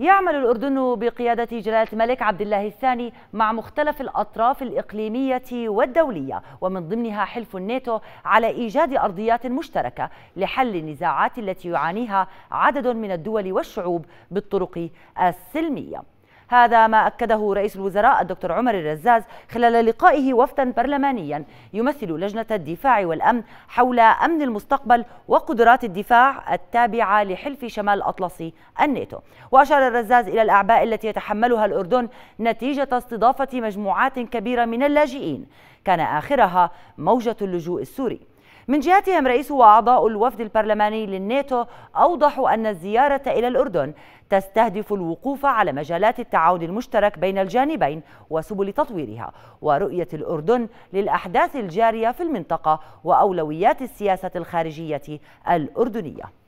يعمل الأردن بقيادة جلالة الملك عبد الله الثاني مع مختلف الأطراف الإقليمية والدولية ومن ضمنها حلف الناتو على إيجاد أرضيات مشتركة لحل النزاعات التي يعانيها عدد من الدول والشعوب بالطرق السلمية هذا ما أكده رئيس الوزراء الدكتور عمر الرزاز خلال لقائه وفدا برلمانيا يمثل لجنة الدفاع والأمن حول أمن المستقبل وقدرات الدفاع التابعة لحلف شمال الأطلسي الناتو وأشار الرزاز إلى الأعباء التي يتحملها الأردن نتيجة استضافة مجموعات كبيرة من اللاجئين كان آخرها موجة اللجوء السوري من جهتهم رئيس وأعضاء الوفد البرلماني للناتو أوضحوا أن الزيارة إلى الأردن تستهدف الوقوف على مجالات التعاون المشترك بين الجانبين وسبل تطويرها ورؤية الأردن للأحداث الجارية في المنطقة وأولويات السياسة الخارجية الأردنية